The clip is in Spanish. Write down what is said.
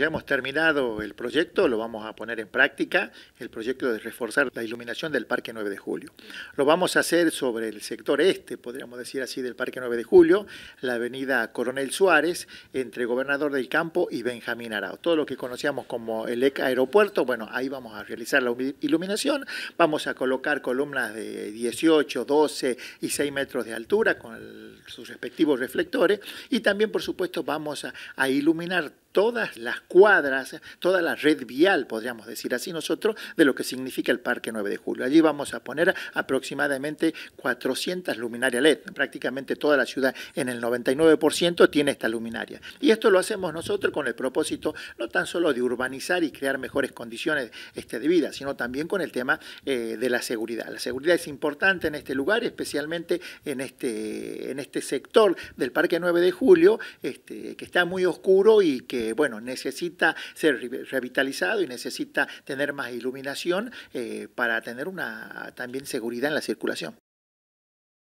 Ya hemos terminado el proyecto, lo vamos a poner en práctica, el proyecto de reforzar la iluminación del Parque 9 de Julio. Lo vamos a hacer sobre el sector este, podríamos decir así, del Parque 9 de Julio, la avenida Coronel Suárez, entre Gobernador del Campo y Benjamín Arao. Todo lo que conocíamos como el ECA Aeropuerto, bueno, ahí vamos a realizar la iluminación, vamos a colocar columnas de 18, 12 y 6 metros de altura con sus respectivos reflectores y también, por supuesto, vamos a, a iluminar todas las cuadras, toda la red vial, podríamos decir así nosotros, de lo que significa el Parque 9 de Julio. Allí vamos a poner aproximadamente 400 luminarias LED. Prácticamente toda la ciudad, en el 99%, tiene esta luminaria. Y esto lo hacemos nosotros con el propósito no tan solo de urbanizar y crear mejores condiciones este, de vida, sino también con el tema eh, de la seguridad. La seguridad es importante en este lugar, especialmente en este, en este sector del Parque 9 de Julio, este, que está muy oscuro y que eh, bueno, necesita ser revitalizado y necesita tener más iluminación eh, para tener una también seguridad en la circulación.